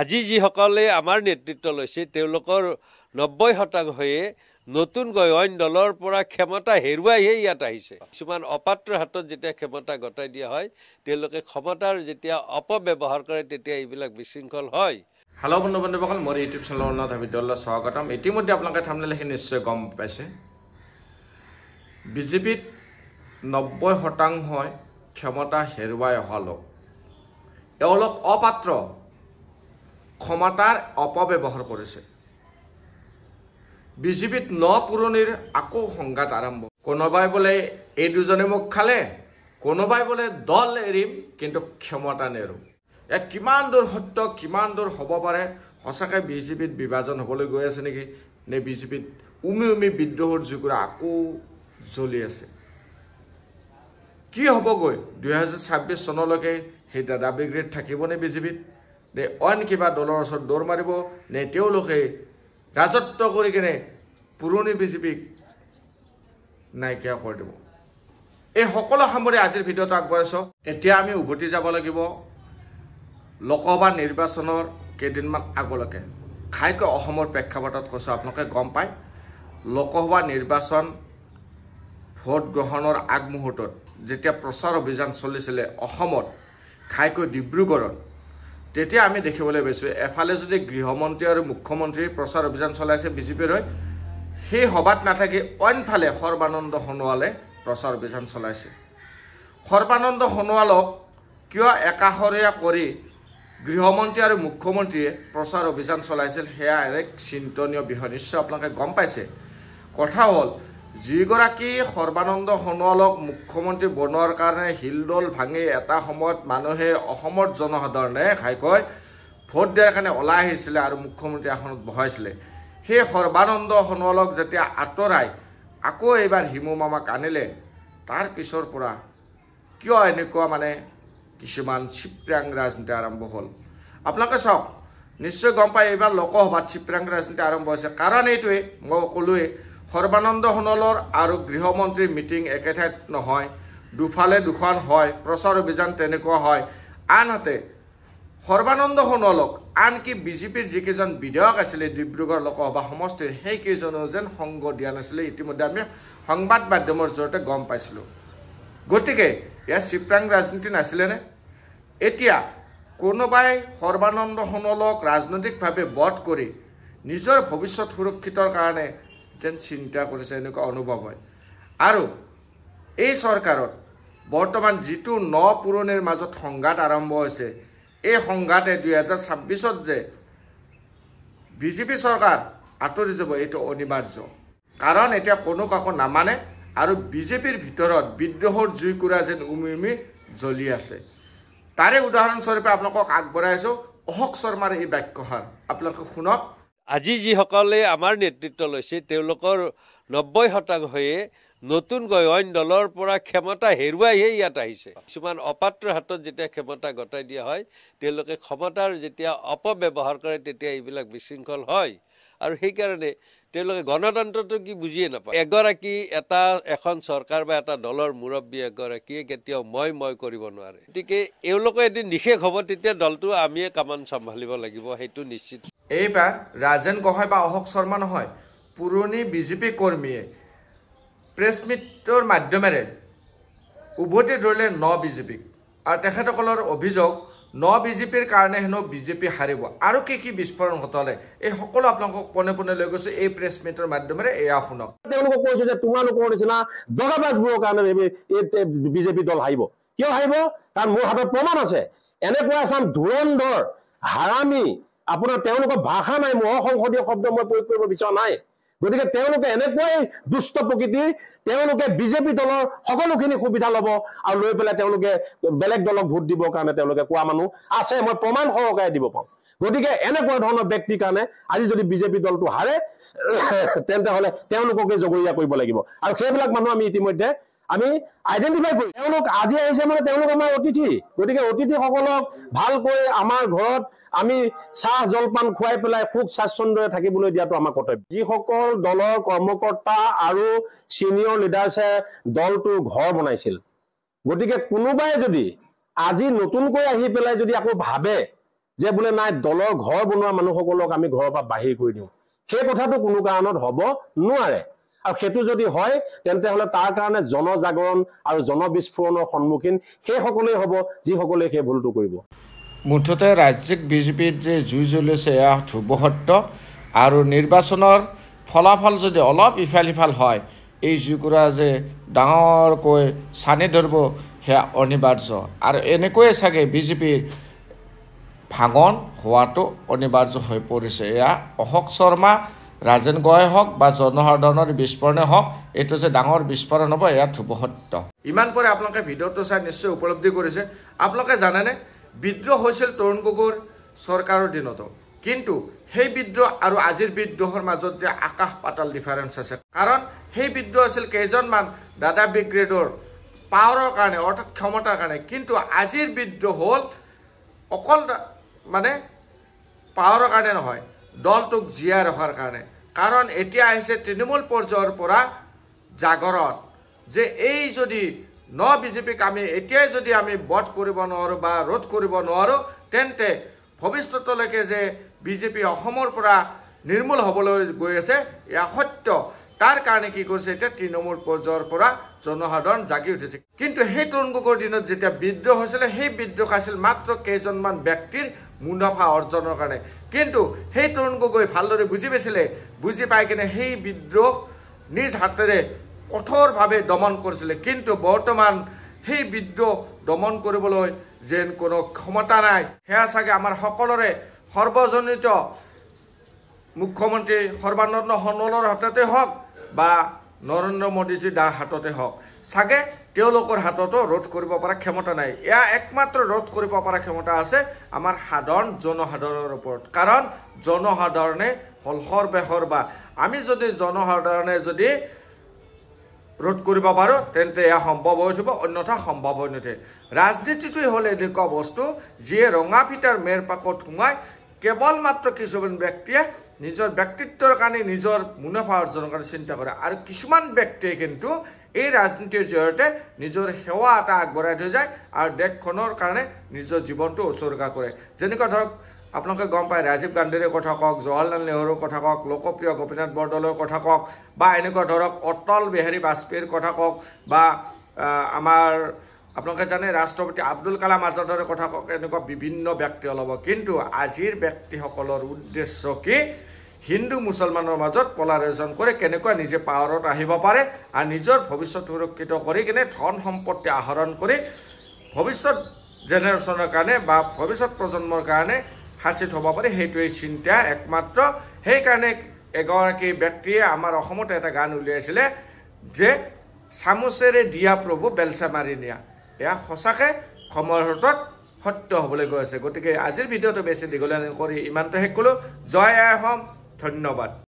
আজি যিসকলে আমাৰ নেতৃত্ব লৈছে তেওঁলোকৰ নব্বৈ শতাংশয়ে নতুনকৈ অইন দলৰ পৰা ক্ষমতা হেৰুৱাইহে ইয়াত আহিছে কিছুমান অপাত্ৰ হাতত যেতিয়া ক্ষমতা গতাই দিয়া হয় তেওঁলোকে ক্ষমতাৰ যেতিয়া অপব্যৱহাৰ কৰে তেতিয়া এইবিলাক বিশৃংখল হয় হেল্ল' বন্ধু বান্ধৱসকল মোৰ ইউটিউব চেনেলৰ উন্নত ভিডিঅ'লৈ স্বাগতম ইতিমধ্যে আপোনালোকে থামিলেখিনি নিশ্চয় গম পাইছে বিজেপিত নব্বৈ শতাংশই ক্ষমতা হেৰুৱাই অহা লোক এওঁলোক অপাত্ৰ ক্ষমতাৰ অপব্যৱহাৰ কৰিছে বিজেপিত ন পুৰণিৰ আকৌ সংঘাত আৰম্ভ কোনোবাই বোলে এই দুজনে মোক খালে কোনোবাই বোলে দল এৰিম কিন্তু ক্ষমতা নেৰো এ কিমান দূৰ সত্য কিমান দূৰ হ'ব পাৰে সঁচাকৈ বিজেপিত বিভাজন হ'বলৈ গৈ আছে নেকি নে বিজেপিত উমি উমি বিদ্ৰোহৰ জুকুৰা আকৌ জ্বলি আছে কি হ'বগৈ দুহেজাৰ ছাব্বিছ চনলৈকে সেই দাদা ব্ৰিগ্ৰেড থাকিবনে বিজেপিত নে অইন কিবা দলৰ ওচৰত দৌৰ মাৰিব নে তেওঁলোকে ৰাজত্ব কৰি কেনে পুৰণি বিজেপিক নাইকিয়া কৰি দিব এই সকলো সামৰি আজিৰ ভিডিঅ'ত আগবঢ়াইছ এতিয়া আমি উভতি যাব লাগিব লোকসভা নিৰ্বাচনৰ কেইদিনমান আগলৈকে ঘাইকৈ অসমৰ প্ৰেক্ষাপটত কৈছোঁ আপোনালোকে গম পায় লোকসভা নিৰ্বাচন ভোট গ্ৰহণৰ আগমুহূৰ্তত যেতিয়া প্ৰচাৰ অভিযান চলিছিলে অসমত ঘাইকৈ ডিব্ৰুগড়ত তেতিয়া আমি দেখিবলৈ পাইছোঁ এফালে যদি গৃহমন্ত্ৰী আৰু মুখ্যমন্ত্ৰী প্ৰচাৰ অভিযান চলাইছে বিজেপিৰ হৈ সেই সভাত নাথাকি অইনফালে সৰ্বানন্দ সোণোৱালে প্ৰচাৰ অভিযান চলাইছে সৰ্বানন্দ সোণোৱালক কিয় একাষৰীয়া কৰি গৃহমন্ত্ৰী আৰু মুখ্যমন্ত্ৰীয়ে প্ৰচাৰ অভিযান চলাইছিল সেয়া এক চিন্তনীয় বিষয় নিশ্চয় আপোনালোকে গম পাইছে কথা হ'ল যিগৰাকী সৰ্বানন্দ সোণোৱালক মুখ্যমন্ত্ৰী বনোৱাৰ কাৰণে শিলদৌল ভাঙি এটা সময়ত মানুহে অসমৰ জনসাধাৰণে ঘাইকৈ ভোট দিয়াৰ কাৰণে ওলাই আহিছিলে আৰু মুখ্যমন্ত্ৰী আসনত বহাইছিলে সেই সৰ্বানন্দ সোণোৱালক যেতিয়া আঁতৰাই আকৌ এইবাৰ হিমু মামাক আনিলে তাৰ পিছৰ পৰা কিয় এনেকুৱা মানে কিছুমান চিপ্ৰাং ৰাজনীতি আৰম্ভ হ'ল আপোনালোকে চাওক নিশ্চয় গম পায় এইবাৰ লোকসভাত চিপ্ৰাং ৰাজনীতি আৰম্ভ হৈছে কাৰণ এইটোৱেই মই ক'লোৱেই সৰ্বানন্দ সোণোৱালৰ আৰু গৃহমন্ত্ৰীৰ মিটিং একে ঠাইত নহয় দুফালে দুখন হয় প্ৰচাৰ অভিযান তেনেকুৱা হয় আনহাতে সৰ্বানন্দ সোণোৱালক আনকি বিজেপিৰ যিকেইজন বিধায়ক আছিলে ডিব্ৰুগড় লোকসভা সমষ্টিৰ সেইকেইজনেও যেন সংগ দিয়া নাছিলে ইতিমধ্যে আমি সংবাদ মাধ্যমৰ জৰিয়তে গম পাইছিলোঁ গতিকে ইয়াৰ চিপ্ৰাং ৰাজনীতি নাছিলেনে এতিয়া কোনোবাই সৰ্বানন্দ সোণোৱালক ৰাজনৈতিকভাৱে বধ কৰি নিজৰ ভৱিষ্যত সুৰক্ষিতৰ কাৰণে যেন চিন্তা কৰিছে এনেকুৱা অনুভৱ হয় আৰু এই চৰকাৰত বৰ্তমান যিটো ন পুৰণিৰ মাজত সংঘাত আৰম্ভ হৈছে এই সংঘাতে দুহেজাৰ ছাব্বিছত যে বি জে পি চৰকাৰ আঁতৰি যাব এইটো অনিবাৰ্য কাৰণ এতিয়া কোনো কাকো নামানে আৰু বি জে পিৰ ভিতৰত বিদ্ৰোহৰ জুইকুৰা যেন উমি উমি জ্বলি আছে তাৰে উদাহৰণস্বৰূপে আপোনালোকক আগবঢ়াইছোঁ অশোক শৰ্মাৰ এই বাক্যহাৰ আপোনালোকে শুনক আজি যিসকলে আমাৰ নেতৃত্ব লৈছে তেওঁলোকৰ নব্বৈ শতাংশই নতুনকৈ অইন দলৰ পৰা ক্ষমতা হেৰুৱাইহে ইয়াত আহিছে কিছুমান অপাত্ৰ হাতত যেতিয়া ক্ষমতা গতাই দিয়া হয় তেওঁলোকে ক্ষমতাৰ যেতিয়া অপব্যৱহাৰ কৰে তেতিয়া এইবিলাক বিশৃংখল হয় আৰু সেইকাৰণে তেওঁলোকে গণতন্ত্ৰটো কি বুজিয়ে নাপায় এগৰাকী এটা এখন চৰকাৰ বা এটা দলৰ মুৰব্বী এগৰাকীয়ে কেতিয়াও মই মই কৰিব নোৱাৰে গতিকে এওঁলোকে এদিন নিশেষ হ'ব তেতিয়া দলটো আমিয়ে কামান চম্ভালিব লাগিব সেইটো নিশ্চিত এইবাৰ ৰাজেন গোহাঁই বা অশোক শৰ্মা নহয় পুৰণি বিজেপি কৰ্মীয়ে প্ৰেছ মিটৰ মাধ্যমেৰে উভতি ধৰিলে ন বিজেপিক আৰু তেখেতসকলৰ অভিযোগ ন বিজেপিৰ কাৰণে হেনো বিজেপি হাৰিব আৰু কি কি বিস্ফোৰণ ঘটালে এই সকলো আপোনালোকক পোনে পোনে লৈ গৈছে এই প্ৰেছ মিটৰ মাধ্যমেৰে এয়া শুনক তেওঁলোকক কৈছো যে তোমালোকৰ নিচিনা দগাবাজবোৰৰ কাৰণে বিজেপি দল হাৰিব কিয় হাৰিব কাৰণ মোৰ হাতত প্ৰমাণ আছে এনেকুৱা এচাম ধুৰন্ধৰ হাৰামী আপোনাৰ তেওঁলোকৰ ভাষা নাই মোৰ অসংসদীয় শব্দ মই প্ৰয়োগ কৰিব বিচৰা নাই গতিকে তেওঁলোকে এনেকুৱাই দুষ্ট প্ৰকৃতিৰ তেওঁলোকে বিজেপি দলৰ সকলোখিনি সুবিধা ল'ব আৰু লৈ পেলাই তেওঁলোকে বেলেগ দলক ভোট দিবৰ কাৰণে তেওঁলোকে কোৱা মানুহ আছে মই প্ৰমাণ সহকাৰে দিব পাৰো গতিকে এনেকুৱা ধৰণৰ ব্যক্তিৰ কাৰণে আজি যদি বিজেপি দলটো হাৰে তেন্তে হলে তেওঁলোককে জগৰীয়া কৰিব লাগিব আৰু সেইবিলাক মানুহ আমি ইতিমধ্যে আমি আইডেণ্টিফাই কৰি তেওঁলোক আজি আহিছে মানে তেওঁলোক আমাৰ অতিথি গতিকে অতিথিসকলক ভালকৈ আমাৰ ঘৰত আমি চাহ জলপান খুৱাই পেলাই সুখ স্বাচ্ছন্দ্যৰে থাকিবলৈ দিয়াটো আমাৰ কৰ্তব্য যিসকল দলৰ কৰ্মকৰ্তা আৰু ছিনিয়ৰ লিডাৰ্ছে দলটো ঘৰ বনাইছিল গতিকে কোনোবাই যদি আজি নতুনকৈ আহি পেলাই যদি আকৌ ভাবে যে বোলে নাই দলৰ ঘৰ বনোৱা মানুহসকলক আমি ঘৰৰ পৰা বাহিৰ কৰি দিওঁ সেই কথাটো কোনো কাৰণত হ'ব নোৱাৰে আৰু সেইটো যদি হয় তেন্তে হলে তাৰ কাৰণে জনজাগৰণ আৰু জনবিস্ফোৰণৰ সন্মুখীন সেইসকলেই হ'ব যিসকলে সেই ভুলটো কৰিব মুঠতে ৰাজ্যিক বিজেপিত যে জুই জ্বলিছে এয়া ধ্ৰুৱসত্য আৰু নিৰ্বাচনৰ ফলাফল যদি অলপ ইফাল সিফাল হয় এই জুইকুৰা যে ডাঙৰকৈ চানি ধৰিব সেয়া অনিবাৰ্য আৰু এনেকৈয়ে চাগে বিজেপিৰ ভাঙন হোৱাটো অনিবাৰ্য হৈ পৰিছে এয়া অশোক শৰ্মা ৰাজেন গোৱাই হওক বা জনসাধাৰণৰ বিস্ফোৰণে হওক এইটো যে ডাঙৰ বিস্ফোৰণ হ'ব এয়া ধ্ৰুৱসত্য ইমান পৰে আপোনালোকে ভিডিঅ'টো চাই নিশ্চয় উপলব্ধি কৰিছে আপোনালোকে জানেনে বিদ্ৰোহ হৈছিল তৰুণ গগৈৰ চৰকাৰৰ দিনতো কিন্তু সেই বিদ্ৰোহ আৰু আজিৰ বিদ্ৰোহৰ মাজত যে আকাশ পাতাল ডিফাৰেঞ্চ আছে কাৰণ সেই বিদ্ৰোহ আছিল কেইজনমান দাদা ব্ৰিগ্ৰেডৰ পাৱাৰৰ কাৰণে অৰ্থাৎ ক্ষমতাৰ কাৰণে কিন্তু আজিৰ বিদ্ৰোহ হ'ল অকল মানে পাৱাৰৰ কাৰণে নহয় দলটোক জীয়াই ৰখাৰ কাৰণে কাৰণ এতিয়া আহিছে তৃণমূল পৰ্যায়ৰ পৰা জাগৰণ যে এই যদি ন বিজেপিক আমি এতিয়াই যদি আমি বধ কৰিব নোৱাৰোঁ বা ৰোধ কৰিব নোৱাৰোঁ তেন্তে ভৱিষ্যতলৈকে যে বিজেপি অসমৰ পৰা নিৰ্মূল হ'বলৈ গৈ আছে এয়া সত্য তাৰ কাৰণে কি কৰিছে এতিয়া তৃণমূল পৰ্যায়ৰ পৰা জনসাধাৰণ জাগি উঠিছে কিন্তু সেই তৰুণ গগৈৰ দিনত যেতিয়া বিদ্ৰোহ হৈছিলে সেই বিদ্ৰোহ আছিল মাত্ৰ কেইজনমান ব্যক্তিৰ মুনাফা অৰ্জনৰ কাৰণে কিন্তু সেই তৰুণ গগৈ ভালদৰে বুজি পাইছিলে বুজি পাই কিনে সেই বিদ্ৰোহ নিজ হাতেৰে কঠোৰভাৱে দমন কৰিছিলে কিন্তু বৰ্তমান সেই বিদ্ৰোহ দমন কৰিবলৈ যেন কোনো ক্ষমতা নাই সেয়া চাগে আমাৰ সকলোৰে সৰ্বজনিত মুখ্যমন্ত্ৰী সৰ্বানন্দ সোণোৱালৰ হাততে হওক বা নৰেন্দ্ৰ মোদীজীৰ হাততে হওক চাগে তেওঁলোকৰ হাততো ৰোধ কৰিব পৰা ক্ষমতা নাই এয়া একমাত্ৰ ৰোধ কৰিব পৰা ক্ষমতা আছে আমাৰ সাধাৰণ জনসাধাৰণৰ ওপৰত কাৰণ জনসাধাৰণে হলসৰ বেহৰ বা আমি যদি জনসাধাৰণে যদি ৰোধ কৰিব পাৰোঁ তেন্তে এয়া সম্ভৱ হৈ উঠিব অন্যথা সম্ভৱ হৈ নুঠে ৰাজনীতিটোৱে হ'ল এনেকুৱা বস্তু যিয়ে ৰঙা ফিটাৰ মেৰপাকত সোমাই কেৱল মাত্ৰ কিছুমান ব্যক্তিয়ে নিজৰ ব্যক্তিত্বৰ কাৰণে নিজৰ মুনাফা অৰ্জনৰ কাৰণে চিন্তা কৰে আৰু কিছুমান ব্যক্তিয়ে কিন্তু এই ৰাজনীতিৰ জৰিয়তে নিজৰ সেৱা এটা আগবঢ়াই থৈ যায় আৰু দেশখনৰ কাৰণে নিজৰ জীৱনটো উচৰ্গা কৰে যেনেকুৱা ধৰক আপোনালোকে গম পায় ৰাজীৱ গান্ধীৰ কথা কওক জৱাহৰলাল নেহৰুৰ কথা কওক লোকপ্ৰিয় গোপীনাথ বৰদলৈৰ কথা কওক বা এনেকুৱা ধৰক অটল বিহাৰী বাজপেয়ীৰ কথা কওক বা আমাৰ আপোনালোকে জানে ৰাষ্ট্ৰপতি আব্দুল কালাম আজাদৰ কথা কওক এনেকুৱা বিভিন্ন ব্যক্তি অলপ কিন্তু আজিৰ ব্যক্তিসকলৰ উদ্দেশ্য কি হিন্দু মুছলমানৰ মাজত পলাৰাইজন কৰি কেনেকুৱা নিজে পাৱাৰত আহিব পাৰে আৰু নিজৰ ভৱিষ্যত সুৰক্ষিত কৰি কিনে ধন সম্পত্তি আহৰণ কৰি ভৱিষ্যত জেনেৰেশ্যনৰ কাৰণে বা ভৱিষ্যত প্ৰজন্মৰ কাৰণে সাচিত হ'ব পাৰি সেইটোৱেই চিন্তা একমাত্ৰ সেইকাৰণে এগৰাকী ব্যক্তিয়ে আমাৰ অসমত এটা গান উলিয়াইছিলে যে চামুচেৰে দিয়া প্ৰভু বেলচা মাৰি নিয়া এয়া সঁচাকৈ সময়ৰ হাতত সত্য হ'বলৈ গৈ আছে গতিকে আজিৰ ভিডিঅ'টো বেছি দীঘলীয়া কৰি ইমানটো শেষ কৰিলোঁ জয় আই অসম ধন্যবাদ